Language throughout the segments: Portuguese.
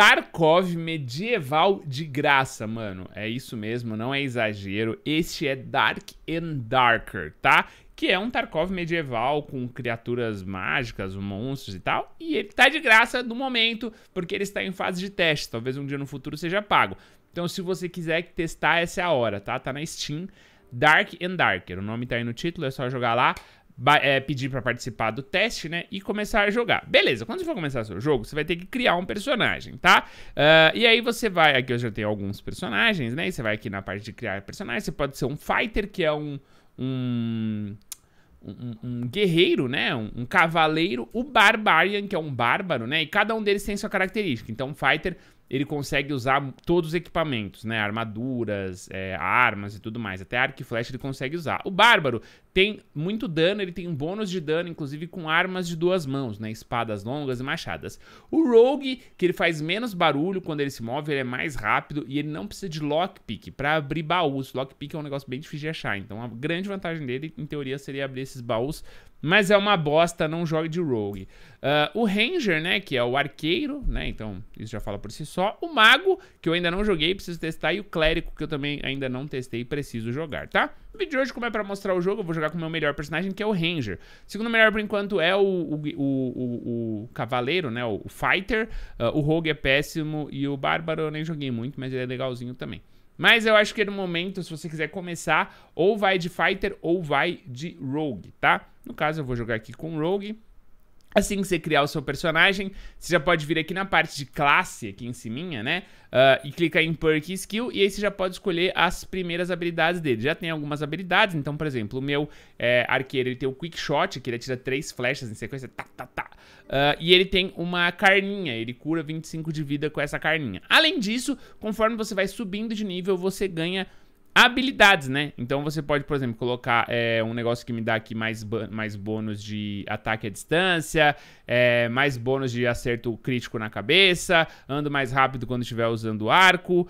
Tarkov medieval de graça, mano. É isso mesmo, não é exagero. Este é Dark and Darker, tá? Que é um Tarkov medieval com criaturas mágicas, monstros e tal. E ele tá de graça no momento, porque ele está em fase de teste. Talvez um dia no futuro seja pago. Então, se você quiser testar, essa é a hora, tá? Tá na Steam. Dark and Darker. O nome tá aí no título, é só jogar lá é, pedir para participar do teste, né? E começar a jogar. Beleza, quando você for começar seu jogo, você vai ter que criar um personagem, tá? Uh, e aí você vai. Aqui eu já tenho alguns personagens, né? E você vai aqui na parte de criar personagens. Você pode ser um fighter, que é um. um um, um, guerreiro, né? Um, um, cavaleiro, o Barbarian, que é um bárbaro, né? E cada um deles tem sua característica. Então, o Fighter ele consegue usar todos os equipamentos, né? Armaduras, é, armas e tudo mais. Até arco e flecha ele consegue usar. O Bárbaro tem muito dano, ele tem um bônus de dano, inclusive com armas de duas mãos, né? Espadas longas e machadas. O Rogue, que ele faz menos barulho quando ele se move, ele é mais rápido e ele não precisa de lockpick para abrir baús. Lockpick é um negócio bem difícil de achar, então a grande vantagem dele, em teoria, seria abrir esses baús mas é uma bosta, não jogue de rogue. Uh, o Ranger, né, que é o arqueiro, né, então isso já fala por si só. O Mago, que eu ainda não joguei, preciso testar. E o Clérigo, que eu também ainda não testei, preciso jogar, tá? No vídeo de hoje, como é pra mostrar o jogo, eu vou jogar com o meu melhor personagem, que é o Ranger. O segundo melhor, por enquanto, é o, o, o, o Cavaleiro, né, o, Fighter. Uh, o Rogue é péssimo e o Bárbaro eu nem joguei muito, mas ele é legalzinho também. Mas eu acho que é no momento, se você quiser começar, ou vai de Fighter ou vai de Rogue, tá? No caso, eu vou jogar aqui com Rogue. Assim que você criar o seu personagem, você já pode vir aqui na parte de classe, aqui em cima, né? Uh, e clicar em Perk e Skill, e aí você já pode escolher as primeiras habilidades dele. Já tem algumas habilidades, então, por exemplo, o meu é, arqueiro, ele tem o Quick Shot, que ele atira três flechas em sequência, tá, tá, tá. Uh, e ele tem uma carninha, ele cura 25 de vida com essa carninha. Além disso, conforme você vai subindo de nível, você ganha habilidades, né? Então você pode, por exemplo, colocar é, um negócio que me dá aqui mais, mais bônus de ataque à distância, é, mais bônus de acerto crítico na cabeça, ando mais rápido quando estiver usando arco uh,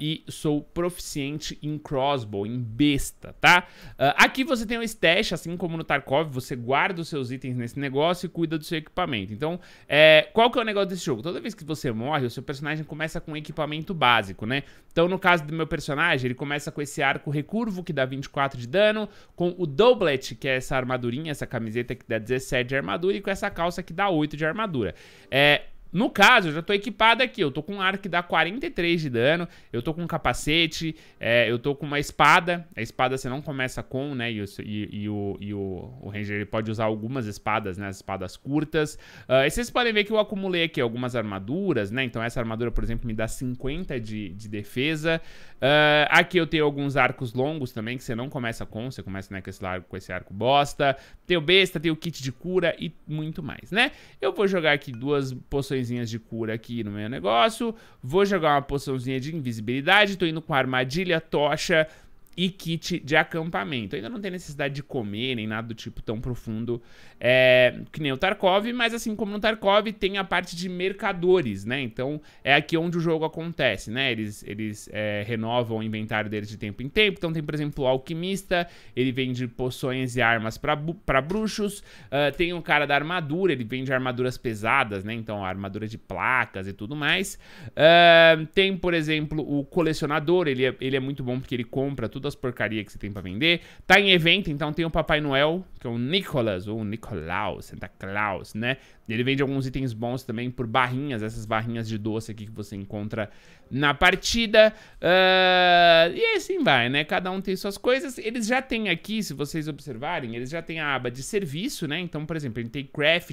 e sou proficiente em crossbow, em besta, tá? Uh, aqui você tem um stash, assim como no Tarkov, você guarda os seus itens nesse negócio e cuida do seu equipamento. Então, é, qual que é o negócio desse jogo? Toda vez que você morre, o seu personagem começa com um equipamento básico, né? Então, no caso do meu personagem, ele começa com esse arco recurvo, que dá 24 de dano, com o doublet, que é essa armadurinha, essa camiseta que dá 17 de armadura, e com essa calça que dá 8 de armadura. É, no caso, eu já tô equipado aqui, eu tô com um arco que dá 43 de dano, eu tô com um capacete, é, eu tô com uma espada, a espada você não começa com, né, e, o, e, e o, e o, o Ranger ele pode usar algumas espadas, né, as espadas curtas. Uh, e vocês podem ver que eu acumulei aqui algumas armaduras, né, então essa armadura, por exemplo, me dá 50 de, de defesa. Uh, aqui eu tenho alguns arcos longos também, que você não começa com, você começa, né, com esse, arco, com esse arco bosta. Tem o besta, tem o kit de cura e muito mais, né. Eu vou jogar aqui duas poções poçõezinhas de cura aqui no meu negócio. Vou jogar uma poçãozinha de invisibilidade. Tô indo com armadilha, tocha, e kit de acampamento. Ainda não tem necessidade de comer nem nada do tipo tão profundo é, que nem o Tarkov, mas assim como no Tarkov tem a parte de mercadores, né? Então é aqui onde o jogo acontece, né? Eles, eles é, renovam o inventário deles de tempo em tempo. Então tem, por exemplo, o alquimista, ele vende poções e armas para bruxos. Uh, tem o cara da armadura, ele vende armaduras pesadas, né? Então armadura de placas e tudo mais. Uh, tem, por exemplo, o colecionador, ele é, ele é muito bom porque ele compra tudo todas as porcarias que você tem para vender. Tá em evento, então tem o Papai Noel, que é o Nicolas, ou Nicolau, Santa Claus, né? Ele vende alguns itens bons também por barrinhas, essas barrinhas de doce aqui que você encontra na partida. Uh, e assim vai, né? Cada um tem suas coisas. Eles já têm aqui, se vocês observarem, eles já têm a aba de serviço, né? Então, por exemplo, ele tem craft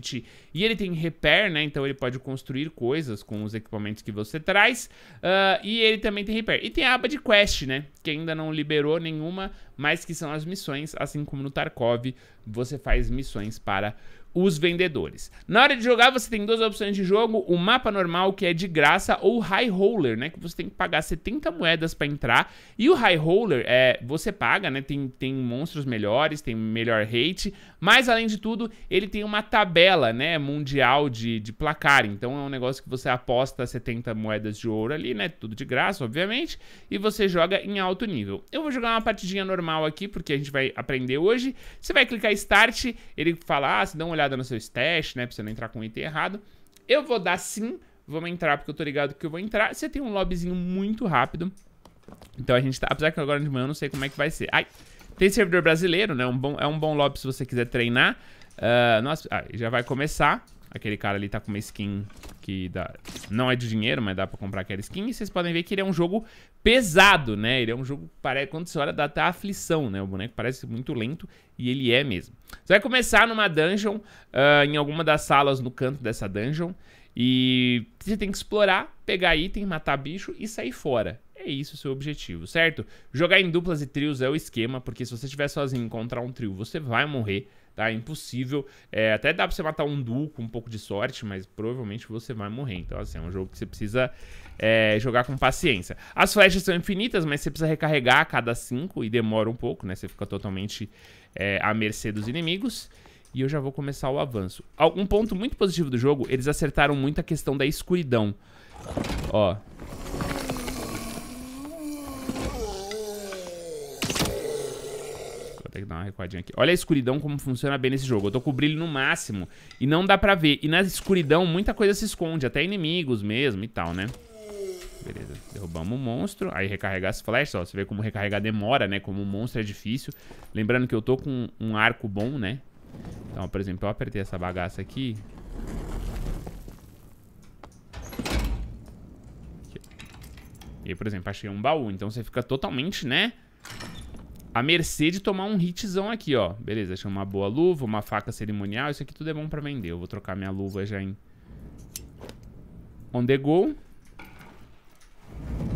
e ele tem repair, né? Então ele pode construir coisas com os equipamentos que você traz. Uh, e ele também tem repair. E tem a aba de quest, né? Que ainda não liberou nenhuma, mas que são as missões, assim como no Tarkov, você faz missões para os vendedores. Na hora de jogar, você tem duas opções de jogo: o mapa normal, que é de graça, ou o High Roller, né? Que você tem que pagar 70 moedas para entrar. E o High Roller, é, você paga, né? Tem, tem monstros melhores, tem melhor rate. Mas, além de tudo, ele tem uma tabela, né? Mundial de, de placar. Então, é um negócio que você aposta 70 moedas de ouro ali, né? Tudo de graça, obviamente. E você joga em alto nível. Eu vou jogar uma partidinha normal aqui, porque a gente vai aprender hoje. Você vai clicar Start, ele fala, ah, se dá uma olhada no seu stash, né? Pra você não entrar com um item errado. Eu vou dar sim. Vamos entrar, porque eu tô ligado que eu vou entrar. Você tem um lobbyzinho muito rápido. Então a gente tá... Apesar que agora de manhã eu não sei como é que vai ser. Ai! Tem servidor brasileiro, né? Um bom, é um bom lobby se você quiser treinar. Uh, nossa... Ah, já vai começar. Aquele cara ali tá com uma skin que dá... não é de dinheiro, mas dá pra comprar aquela skin. E vocês podem ver que ele é um jogo pesado, né? Ele é um jogo, parece, quando você olha, dá até aflição, né? O boneco parece muito lento e ele é mesmo. Você vai começar numa dungeon, uh, em alguma das salas no canto dessa dungeon. E você tem que explorar, pegar item, matar bicho e sair fora. É isso o seu objetivo, certo? Jogar em duplas e trios é o esquema, porque se você estiver sozinho e encontrar um trio, você vai morrer tá? É impossível. É, até dá pra você matar um duo com um pouco de sorte, mas provavelmente você vai morrer. Então, assim, é um jogo que você precisa é, jogar com paciência. As flechas são infinitas, mas você precisa recarregar a cada cinco e demora um pouco, né? Você fica totalmente é, à mercê dos inimigos. E eu já vou começar o avanço. Um ponto muito positivo do jogo, eles acertaram muito a questão da escuridão. Ó, consegue dar uma recuadinha aqui. Olha a escuridão como funciona bem nesse jogo. Eu tô com o brilho no máximo e não dá pra ver. E na escuridão muita coisa se esconde, até inimigos mesmo e tal, né? Beleza, derrubamos o monstro. Aí recarregar as flechas, ó. Você vê como recarregar demora, né? Como o monstro é difícil. Lembrando que eu tô com um arco bom, né? Então, por exemplo, eu apertei essa bagaça aqui. aqui. E aí, por exemplo, achei um baú. Então você fica totalmente, né? a mercê de tomar um hitzão aqui, ó. Beleza, achei uma boa luva, uma faca cerimonial. Isso aqui tudo é bom pra vender. Eu vou trocar minha luva já em... On the go.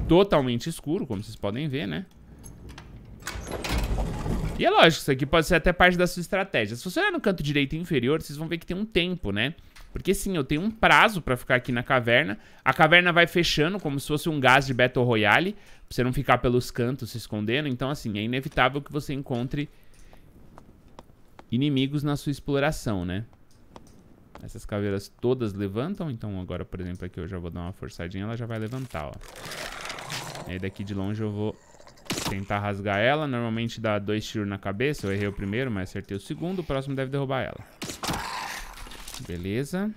Totalmente escuro, como vocês podem ver, né? E é lógico, isso aqui pode ser até parte da sua estratégia. Se você olhar no canto direito inferior, vocês vão ver que tem um tempo, né? Porque sim, eu tenho um prazo para ficar aqui na caverna. A caverna vai fechando como se fosse um gás de Battle Royale, pra você não ficar pelos cantos se escondendo. Então, assim, é inevitável que você encontre inimigos na sua exploração, né? Essas caveiras todas levantam, então agora, por exemplo, aqui eu já vou dar uma forçadinha, ela já vai levantar, ó. Aí daqui de longe eu vou tentar rasgar ela. Normalmente dá dois tiros na cabeça, eu errei o primeiro, mas acertei o segundo, o próximo deve derrubar ela. Beleza.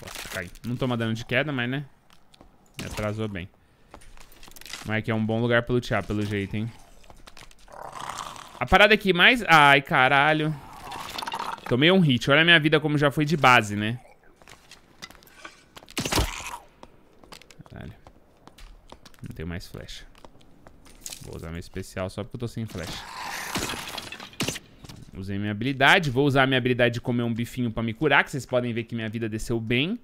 Nossa, cai. Não toma dano de queda, mas né? Me atrasou bem. Mas aqui é um bom lugar pra lutear, pelo jeito, hein? A parada aqui mais... Ai, caralho. Tomei um hit. Olha a minha vida como já foi de base, né? Caralho. Não tenho mais flecha. Vou usar meu especial só porque eu tô sem flecha. Usei minha habilidade. Vou usar minha habilidade de comer um bifinho pra me curar, que vocês podem ver que minha vida desceu bem.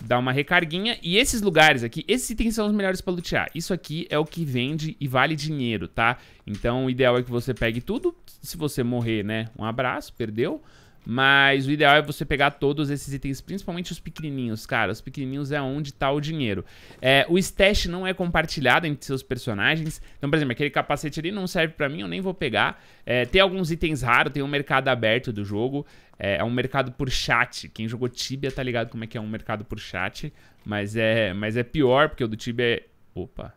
Dá uma recarguinha. E esses lugares aqui, esses itens são os melhores pra lutear. Isso aqui é o que vende e vale dinheiro, tá? Então o ideal é que você pegue tudo. Se você morrer, né, um abraço, perdeu. Mas o ideal é você pegar todos esses itens, principalmente os pequenininhos, cara. Os pequenininhos é onde tá o dinheiro. É, o stash não é compartilhado entre seus personagens. Então, por exemplo, aquele capacete ali não serve para mim, eu nem vou pegar. É, tem alguns itens raros, tem um mercado aberto do jogo. É, é, um mercado por chat. Quem jogou Tibia tá ligado como é que é um mercado por chat. Mas é, mas é pior, porque o do Tibia é... Opa,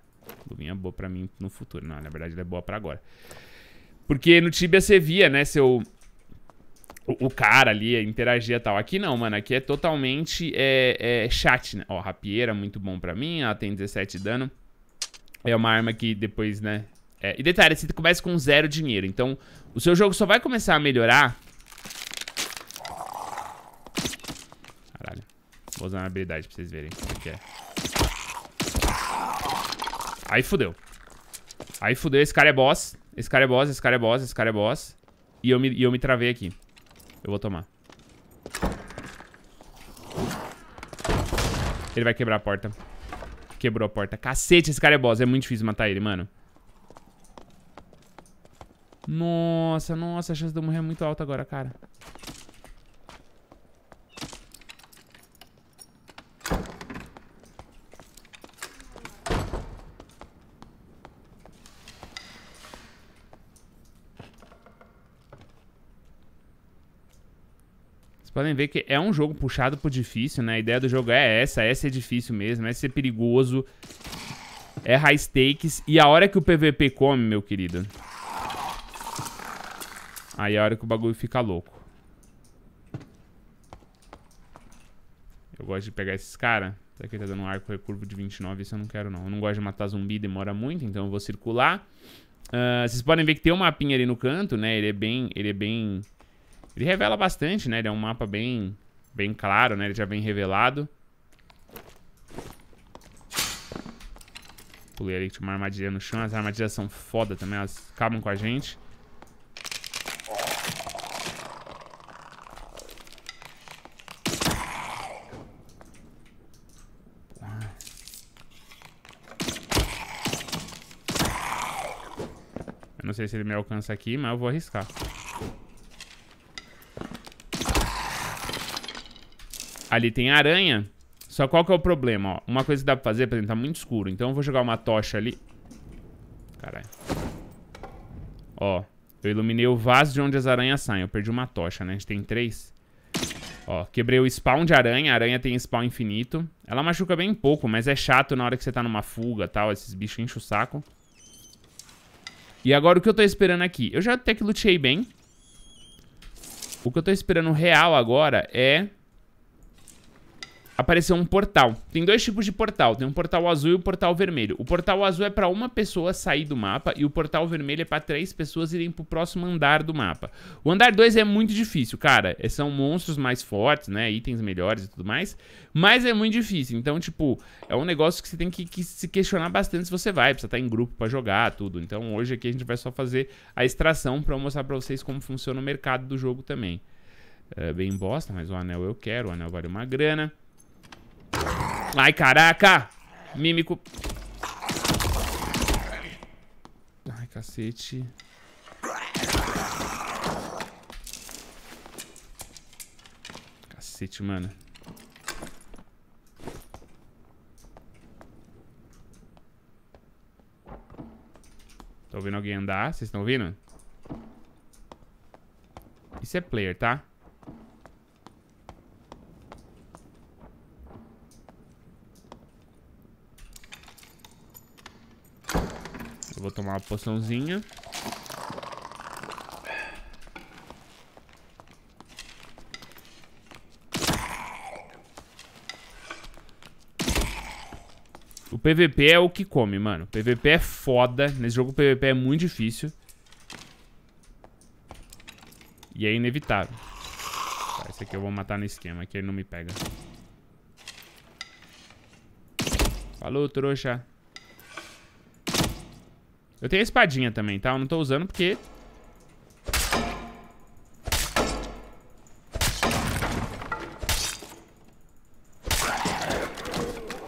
luvinha é boa pra mim no futuro. Não, na verdade ela é boa pra agora. Porque no Tibia você via, né, seu o, cara ali interagia e tal. Aqui não, mano. Aqui é totalmente é, é chat, né? Ó, rapieira, muito bom pra mim. Ela tem 17 dano. É uma arma que depois, né? É, e detalhe, você começa com zero dinheiro. Então, o seu jogo só vai começar a melhorar... Caralho. Vou usar uma habilidade pra vocês verem o que é. Aí fudeu. Aí fudeu. Esse cara é boss. Esse cara é boss, esse cara é boss, esse cara é boss. E eu me, e eu me travei aqui. Eu vou tomar. Ele vai quebrar a porta. Quebrou a porta. Cacete, esse cara é boss. É muito difícil matar ele, mano. Nossa, nossa. A chance de eu morrer é muito alta agora, cara. podem ver que é um jogo puxado por difícil, né? A ideia do jogo é essa, é ser difícil mesmo, é ser perigoso, é high stakes. E a hora que o PVP come, meu querido... Aí é a hora que o bagulho fica louco. Eu gosto de pegar esses caras. Será tá que ele tá dando um arco recurvo de 29? Isso eu não quero, não. Eu não gosto de matar zumbi, demora muito, então eu vou circular. Uh, vocês podem ver que tem um mapinha ali no canto, né? Ele é bem... Ele é bem ele revela bastante, né? Ele é um mapa bem, bem claro, né? Ele já vem revelado. Pulei ali, tinha uma armadilha no chão. As armadilhas são foda também, elas acabam com a gente. Eu não sei se ele me alcança aqui, mas eu vou arriscar. Ali tem aranha. Só qual que é o problema, ó? Uma coisa que dá pra fazer, por exemplo, tá muito escuro. Então eu vou jogar uma tocha ali. Caralho. Ó, eu iluminei o vaso de onde as aranhas saem. Eu perdi uma tocha, né? A gente tem três. Ó, quebrei o spawn de aranha. A aranha tem spawn infinito. Ela machuca bem pouco, mas é chato na hora que você tá numa fuga e tal. Esses bichos enchem o saco. E agora o que eu tô esperando aqui? Eu já até que lutei bem. O que eu tô esperando real agora é apareceu um portal. Tem dois tipos de portal, tem um portal azul e um portal vermelho. O portal azul é para uma pessoa sair do mapa e o portal vermelho é para três pessoas irem pro próximo andar do mapa. O andar 2 é muito difícil, cara. É, são monstros mais fortes, né, itens melhores e tudo mais, mas é muito difícil. Então, tipo, é um negócio que você tem que, que se questionar bastante se você vai, precisa estar tá em grupo para jogar, tudo. Então, hoje aqui a gente vai só fazer a extração para mostrar para vocês como funciona o mercado do jogo também. É bem bosta, mas o anel eu quero, o anel vale uma grana. Ai, caraca! Mímico. Ai, cacete. Cacete, mano. Tô tá ouvindo alguém andar. Vocês estão ouvindo? Isso é player, tá? vou tomar uma poçãozinha. O PVP é o que come, mano. PVP é foda. Nesse jogo o PVP é muito difícil. E é inevitável. Tá, esse aqui eu vou matar no esquema, que ele não me pega. Falou, trouxa. Eu tenho a espadinha também, tá? Eu não tô usando porque...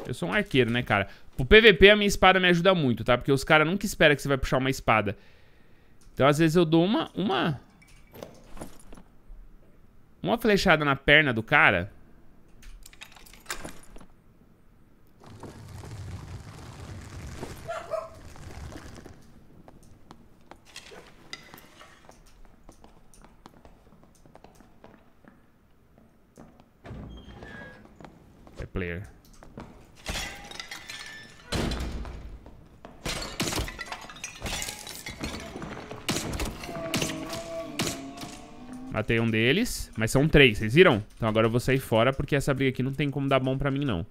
Eu sou um arqueiro, né, cara? Pro PVP a minha espada me ajuda muito, tá? Porque os caras nunca esperam que você vai puxar uma espada. Então, às vezes, eu dou uma... Uma... Uma flechada na perna do cara... player. Matei um deles, mas são três, vocês viram? Então agora eu vou sair fora porque essa briga aqui não tem como dar bom pra mim, não.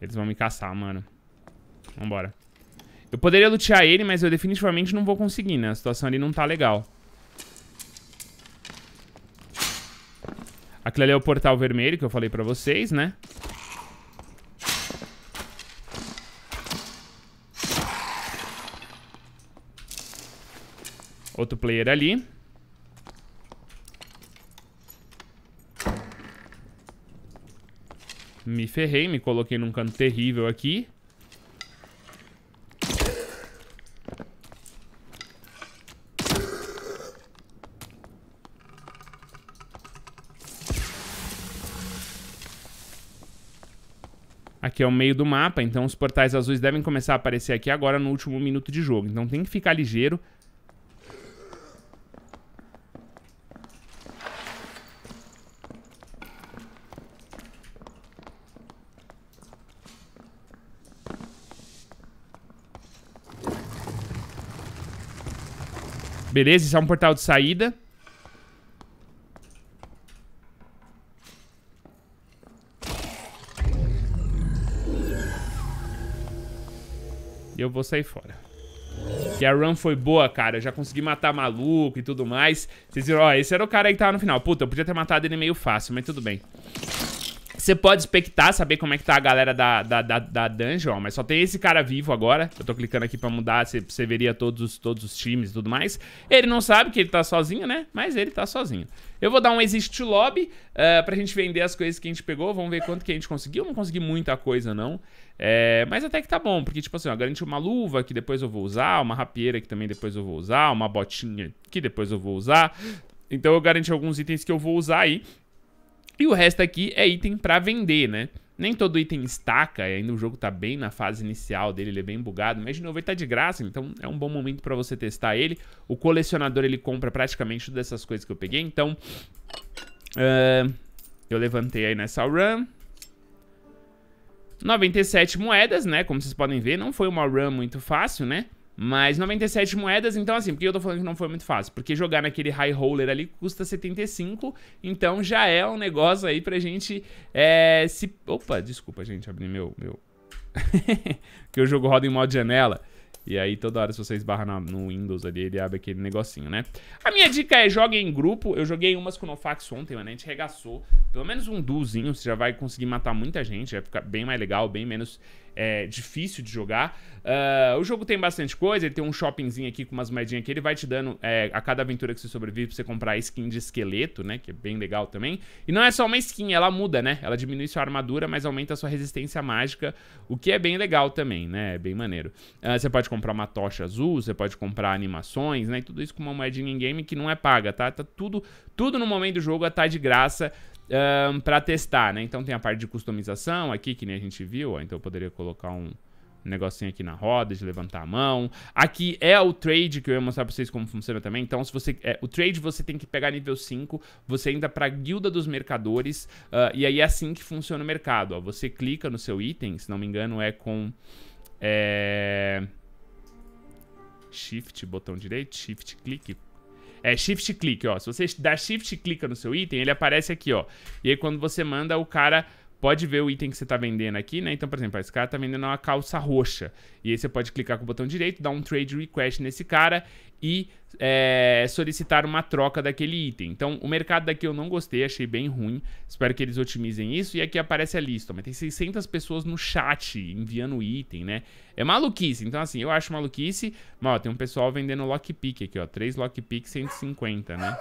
Eles vão me caçar, mano. Vambora. Eu poderia lutear ele, mas eu definitivamente não vou conseguir, né? A situação ali não tá legal. Aquilo ali é o portal vermelho que eu falei pra vocês, né? Outro player ali. Me ferrei, me coloquei num canto terrível aqui. Aqui é o meio do mapa, então os portais azuis devem começar a aparecer aqui agora no último minuto de jogo. Então tem que ficar ligeiro. Beleza, isso é um portal de saída. E eu vou sair fora. Que a run foi boa, cara. Eu já consegui matar maluco e tudo mais. Vocês viram, ó, esse era o cara que tava no final. Puta, eu podia ter matado ele meio fácil, mas tudo bem. Você pode expectar, saber como é que tá a galera da, da, da, da dungeon, mas só tem esse cara vivo agora. Eu tô clicando aqui pra mudar, você, veria todos, todos os times e tudo mais. Ele não sabe que ele tá sozinho, né? Mas ele tá sozinho. Eu vou dar um exist lobby uh, pra gente vender as coisas que a gente pegou. Vamos ver quanto que a gente conseguiu. Não consegui muita coisa, não. É, mas até que tá bom, porque, tipo assim, ó, garante uma luva que depois eu vou usar, uma rapieira que também depois eu vou usar, uma botinha que depois eu vou usar. Então eu garanti alguns itens que eu vou usar aí. E o resto aqui é item para vender, né? Nem todo item estaca, ainda o jogo tá bem na fase inicial dele, ele é bem bugado, mas de novo ele tá de graça, então é um bom momento para você testar ele. O colecionador ele compra praticamente todas essas coisas que eu peguei, então uh, eu levantei aí nessa run. 97 moedas, né? Como vocês podem ver, não foi uma run muito fácil, né? Mas 97 moedas, então assim, por que eu tô falando que não foi muito fácil? Porque jogar naquele high roller ali custa 75, então já é um negócio aí pra gente é, se... Opa, desculpa, gente, abri meu... meu... que o jogo roda em modo janela. E aí toda hora se você esbarra na, no Windows ali, ele abre aquele negocinho, né? A minha dica é jogue em grupo. Eu joguei umas com o Nofax ontem, mano, a gente regaçou. Pelo menos um duozinho, você já vai conseguir matar muita gente, vai ficar bem mais legal, bem menos é, difícil de jogar. Uh, o jogo tem bastante coisa, ele tem um shoppingzinho aqui com umas moedinhas que ele vai te dando é, a cada aventura que você sobrevive pra você comprar skin de esqueleto, né? Que é bem legal também. E não é só uma skin, ela muda, né? Ela diminui sua armadura, mas aumenta a sua resistência mágica, o que é bem legal também, né? É bem maneiro. Uh, você pode comprar uma tocha azul, você pode comprar animações, né? E tudo isso com uma moedinha em game que não é paga, tá? Tá tudo, tudo no momento do jogo tá de graça um, para testar, né? Então tem a parte de customização aqui, que nem a gente viu, ó, então eu poderia colocar um, negocinho aqui na roda de levantar a mão. Aqui é o trade que eu ia mostrar pra vocês como funciona também. Então, se você. É, o trade você tem que pegar nível 5, você entra pra guilda dos mercadores. Uh, e aí é assim que funciona o mercado. Ó. Você clica no seu item, se não me engano, é com. É... Shift, botão direito, shift, clique, é shift clique, ó. Se você dar shift clica no seu item, ele aparece aqui, ó. E aí quando você manda o cara pode ver o item que você está vendendo aqui, né? Então, por exemplo, esse cara está vendendo uma calça roxa. E aí você pode clicar com o botão direito, dar um trade request nesse cara e é, solicitar uma troca daquele item. Então, o mercado daqui eu não gostei, achei bem ruim. Espero que eles otimizem isso. E aqui aparece a lista, mas tem 600 pessoas no chat enviando item, né? É maluquice. Então, assim, eu acho maluquice. Mas, ó, tem um pessoal vendendo lockpick aqui, ó. 3 lockpick, 150, né?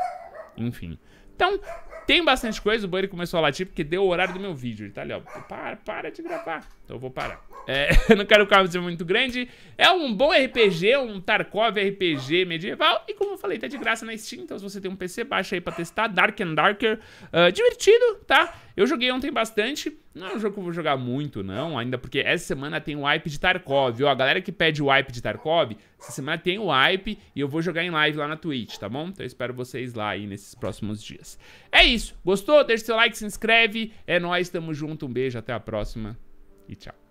Enfim. Então, tem bastante coisa, o Bunny começou a latir porque deu o horário do meu vídeo. Ele tá ali, ó. Para, para de gravar. Então eu vou parar. É, não quero o carro muito grande. É um bom RPG, um Tarkov RPG medieval. E como eu falei, tá de graça na Steam. Então se você tem um PC, baixa aí pra testar. Dark and Darker. Uh, divertido, tá? Eu joguei ontem bastante. Não é um jogo que eu vou jogar muito, não, ainda porque essa semana tem o wipe de Tarkov, ó. A galera que pede o wipe de Tarkov, essa semana tem o wipe e eu vou jogar em live lá na Twitch, tá bom? Então eu espero vocês lá aí nesses próximos dias. É isso isso. Gostou? Deixa seu like, se inscreve. É nóis, tamo junto. Um beijo, até a próxima e tchau.